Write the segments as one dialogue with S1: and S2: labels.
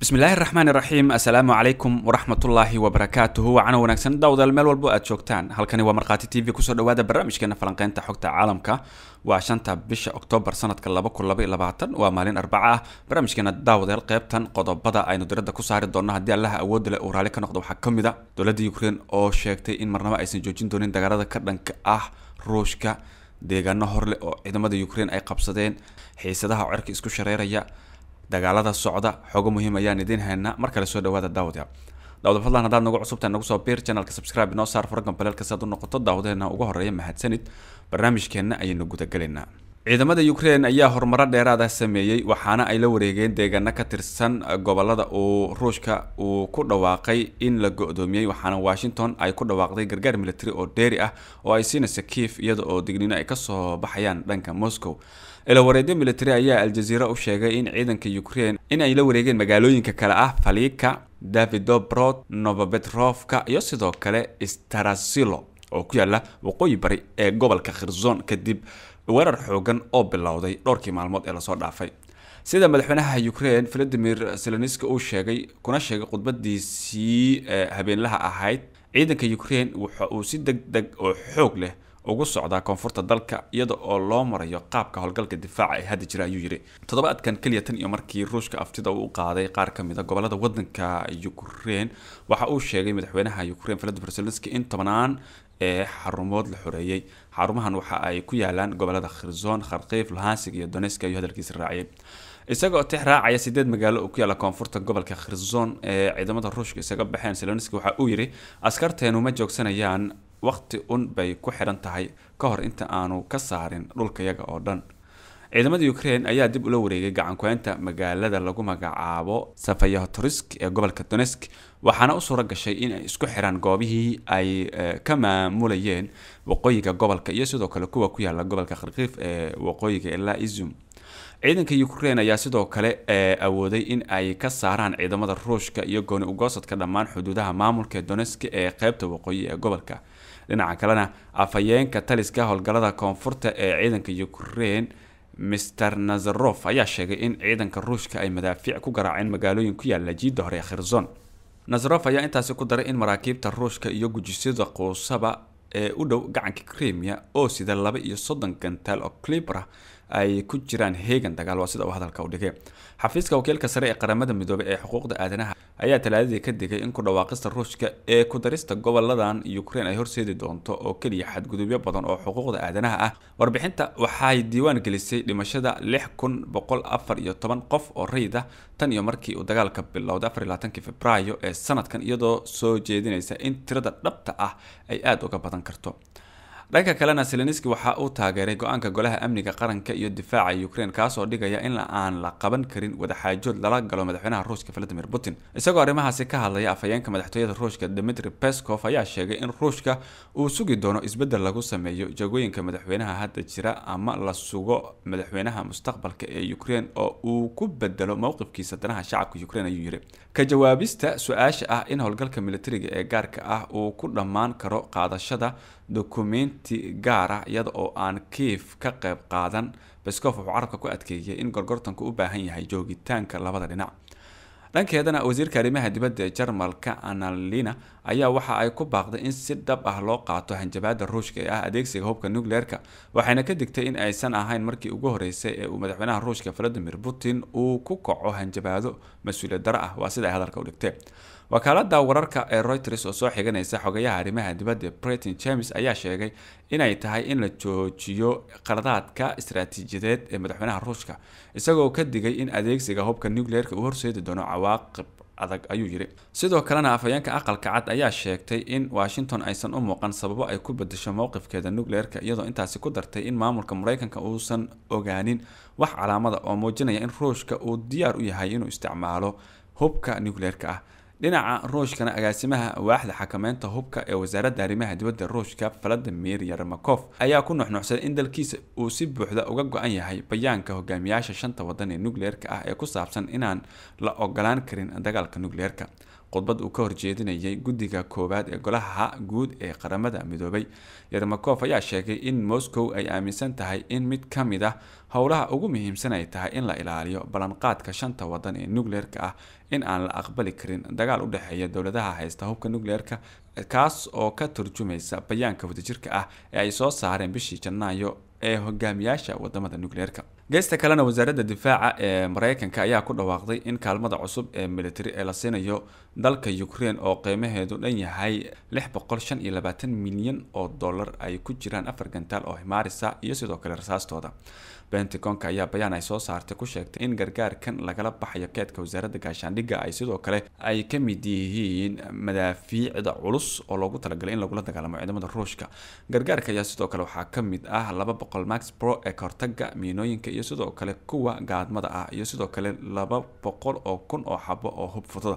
S1: bismillaahi raxmaani raxiim assalaamu calaykum waraxmatullaahi wabarakaatuhu wacan wanaagsan dawdal meel walbo aad joogtaan halkani waa markhaati t v kusoo dhawaada barnaamijkeena falanqeynta xogta caalamka waa shanta bisha oktoobar sanadka laba kun laba labaatan waa maalin arbaca ah barnaamijkeena daawadeel qeybtan qodobada aynu diradda ku saari doonno haddii allaha awoodda leh uu raali ka noqdo waxaa ka mid a ah dowladda ukrein oo sheegtay in marnaba aysan joojin doonin dagaalada ka dhanka ah ruushka deegaano horleh oo ciidamada ukrein ay qabsadeen xiisadaha cirka isku shareeraya dagaalada socda xogo muhiim ayaan idiin haynaa mar kale soo dhawaada daawad yaab daawada fadlan haddaad nagu cusubtahay nagu soo biir channelka subscribe noo saar furagan baleelka si aad u noqoto daawadeena ugu horreeya mahadsanid barnaamijkeenna ayaynu gudagelaynaa ciidamada ukraine ayaa horumaro dheeraada ah sameeyey waxaana ay la wareegeen deegaano ka tirsan gobollada uu ruushka uu ku dhawaaqay in la go-doomiyey waxaana washington ay ku dhawaaqday gargaar military oo dheeri ah oo ay siinaysa kiif iyada oo digniino ay kasoo baxayaan dhanka moscow ilawareedyo military ayaa aljaziira u sheegay in ciidanka ukraine in ay la wareegeen magaalooyinka kale ah falika davidobrod novobetrofka iyo sidoo kale starasilo oo ku yaala waqooyi bari ee gobolka khirzon kadib weerar xoogan oo bilowday dhowrkii maalmood ee lasoo dhaafay sida madaxweynaha ukraine valadimir seloniska uu sheegay kuna sheegay khudbadiisii habeenlaha ahayd ciidanka ukraine waxa uu si deg deg oo xoog leh ugu socdaa koonfurta dalka iyada oo loo marayo qaabka howlgalka difaaca ee hadda jira ayuu yidhi toddobaadkan keliya tan iyo markii ruushka aftida uu qaaday qaar ka mid a ah gobolada wadanka ukraine waxa uu sheegay madaxweynaha ukrain valadimir zelenski in tobanaan ee xarumood la xoreeyey xarumahan waxa ay ku yaalaan gobolada khirzoon kharkiif luhansig iyo doneska ayuu hadalkiisa raaciyay isagoo tix raacaya sideed magaalo oo ku yaalla koonfurta gobolka khirzoon ee ciidamada ruushka isaga baxeen selonski waxa uu yidhi askarteenu ma joogsanayaan waqti un bay ku xidhan tahay ka hor inta aanu ka saarin dhulka iyaga oo dhan ciidamada ukrein ayaa dib ula wareegay gacankuheynta magaalada lagu magacaabo safayahotorisk ee gobolka donesk waxaana u suura gashay inay isku xiraan goobihii ay e, ka maamulayeen waqooyiga gobolka iyo sidoo kale kuwa ku yaala gobolka kharkiif ee waqooyiga ilaa izum ciidanka ukrein ayaa sidoo kale e, awooday in ay ka saaraan ciidamada ruushka iyo gooni ugoosadka dhammaan xuduudaha maamulka donesk ee qeybta waqooyi ee gobolka dhinaca kalena afhayeenka taliska howlgallada koonfurta ee ciidanka ukraine mister nazarof ayaa sheegay in ciidanka ruushka ay madaafiic ku garaaceen magaalooyin ku yaalla jiidda hore ee khirzon nazarof ayaa intaasi ku daray in maraakiibta ruushka iyo gujisyada quusaba ee u dhow gacanka krimiya oo sida laba iyo soddon gantaal oo clibra ay ku jiraan heegan dagaal waa sida uu hadalka u dhigay xafiiska wakiilka sare ee qaramada midoobey ee xuquuqda aadanaha ayaa talaadadii ka digay in ku dhawaaqista ruushka ee ku darista goboladan ukraine ay horseedi doonto oo keliya xadgudubyo badan oo xuquuqda aadanaha ah warbixinta waxay diiwaan gelisay dhimashada lix kun boqol afar iyo toban qof oo rayid ah tan iyo markii uu dagaalka bilowday afar iyo labatankii februaayo ee sanadkan iyadoo soo jeedinaysa in tirada dhabta ah ay aada uga badan karto dhanka kalena selenski waxa uu taageeray go-aanka golaha amniga qaranka iyo difaaca ukraine kaasoo dhigaya in aan la qaban karin wadaxaajood lala galo madaxweynaha ruushka valadimir putin isagoo arrimahaasi ka hadlaya afhayeenka madaxtooyada ruushka dmitri pescof ayaa sheegay in ruushka uu sugi doono isbeddel lagu sameeyo jagooyinka madaxweynaha hadda jira ama la sugo madaxweynaha mustaqbalka ee ukraine oo uu ku bedelo mowqifkiisa danaha shacabka ukraine ayuu yiri ka jawaabista su-aasha ah in howlgalka milatariga ee gaarka ah uu ku dhammaan karo qaadashada dukumenti gaara iyada oo aan kiif ka qayb qaadan baskof wuxuu carabka ku adkeeyay in gorgortanku u baahan yahay joogitaanka labada dhinac dhankeedana wasiirka arrimaha dibadda ee jarmalka analina ayaa waxa ay ku baaqday in si dhab ah loo qaato hanjabaada ruushka ee ah adeegsiga hubka nucleerka waxayna ka digtay in aysan ahayn markii ugu horeysay ee uu madaxweynaha ruushka valadimir putin uu ku kaco hanjabaado mas-uuliyad daro ah waa sida ay hadalka u dhigtee wakaalada wararka ee reuters oo soo xiganaysa xogayaha arrimaha dibadda britain james ayaa sheegay inay tahay in la joojiyo qaladaadka istraatiijiyadeed ee madaxweynaha ruushka isagoo ka digay in adeegsiga hubka nucleerka uu horseedi doono cawaaqib adag ayuu yidhi sidoo kalena afhayeenka aqalka cad ayaa sheegtay in washington aysan u muuqan sababo ay ku bedesho mowqifkeeda nucleerka iyadoo intaasi ku dartay in maamulka maraykanka uusan ogaanin wax calaamada oo muujinaya in ruushka uu diyaar u yahay inuu isticmaalo hubka nucleerka ah dhinaca ruushkana agaasimaha waaxda xakameynta hubka ee wasaaradda arrimaha dibadda ruushka valadimir yermakof ayaa ku nuxnuuxsaday in dalkiisa uu si buuxda uga go-an yahay bayaanka hogaamiyaasha shanta waddan ee nukleerka ah ee ku saabsan inaan la ogolaan karin dagaalka nukleerka khudbad uu ka horjeedinayay guddiga koowaad ee golaha guud ee qaramada midoobay yermakof ayaa sheegay in moscow ay aaminsan tahay in mid ka mid ah howlaha ugu muhiimsan ay tahay in la ilaaliyo ballanqaadka shanta wadan ee nucleerka ah in aan la aqbali karin dagaal u dhexeeya dowladaha haysta hubka nucleerka kaas oo ka turjumaysa bayaanka wadajirka ah ee ay soo saareen bishii janaayo ee hogaamiyaasha wadamada nucleerka geesta kalena wasaaradda difaaca ee maraykanka ayaa ku dhawaaqday in kaalmada cusub ee military ee la siinayo dalka ukrein oo qiimaheedu dhan yahay lix boqol shan iyo labaatan milyan oo dollar ay ku jiraan afar gantaal oo himaarisa iyo sidoo kale rasaastooda bentagonka ayaa bayaan ay soo saartay ku sheegtay in gargaarkan lagala baxayo keedka wasaaradda gaashaandhigga ay sidoo kale ay ka mid yihiin madaafiicda culus oo loogu talagalay in lagula dagaalamo ciidamada ruushka gargaarka ayaa sidoo kale waxaa ka mid ah laba boqol max pro ee kahortaga miinooyinka iyo sidoo kale kuwa gaadmada ah iyo sidoo kale laba boqol oo kun oo xabo oo hub furtada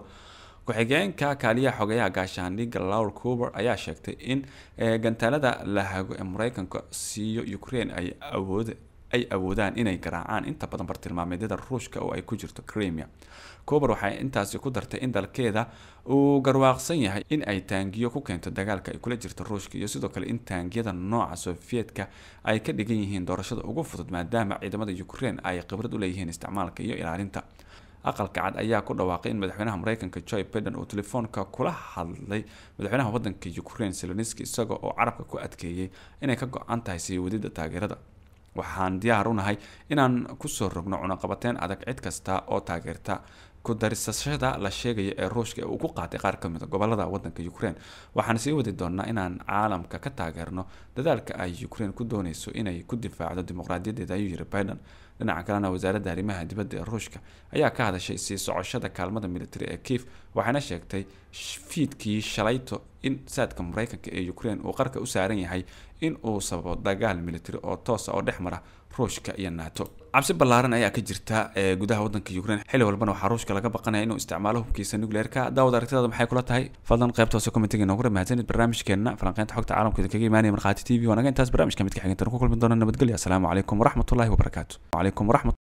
S1: ku-xigeenka kaaliyaha xogeyaha gaashaandhiga laur cuber ayaa sheegtay in eh, gantaalada la hago ee mareykanka siiyo ukrain ay awood ay awoodaan inay garaacaan inta badan bartilmaameedyada ruushka oo ay ku jirto crimea kubar waxay intaasi ku dartay in dalkeeda uu garwaaqsan yahay in ay taangiyo ku keento dagaalka ay kula jirto ruushka iyo sidoo kale in taangiyada nooca sofiyeetka ay ka dhigan yihiin doorashada ugu fudud maadaama ciidamada ukrein ay khibrad u leeyihiin isticmaalka iyo ilaalinta aqalka cad ayaa ku dhawaaqay in madaxweynaha mareykanka joy biden uu telefoonka kula hadlay madaxweynaha wadanka ukraine seloniski isaga oo carabka ku adkeeyey inay ka go-an tahay sii wadida taageerada waxaan diyaar unahay inaan kusoo rogno cunaqabateyn adag cid kasta oo taageerta ku darsashada la sheegaya ee ruushka ee uu ku qaatay qaar ka mid ah gobolada waddanka ukraine waxaan sii wadi doonaa inaan caalamka ka taageerno dadaalka ay ukraine ku doonayso inay ku difaacdo dimuqraadiyadeeda ayuu yiri biden dhinaca kalena wasaaradda arrimaha dibadda ee ruushka ayaa ka hadashay sii socoshada kaalmada militari ee kiif waxayna sheegtay fiidkii shalayto in saadka maraykanka ee ukraine uu qarka u saaran yahay in uu sababo dagaal militari oo toosa oo dhex mara ruushka iyo nato cabsi ballaaran ayaa ka jirta gudaha wadanka ukraine xilli walbana waxaa ruushka laga baqanaya inuu isticmaalo hubkiisa nucleerka daawad aragtidaada maxay kula tahay fadlan qaybta hoose commentiga inoogu mahadsanid barnaamijkeenna falanqeynta xogta caalamka idinkaga imaanaya markhaati t v waanaga intaas barnaamijka mid ka xigantana ku kulmi doona nabadgelyo asalaamu calaykum waraxmatullahi wabarakaatu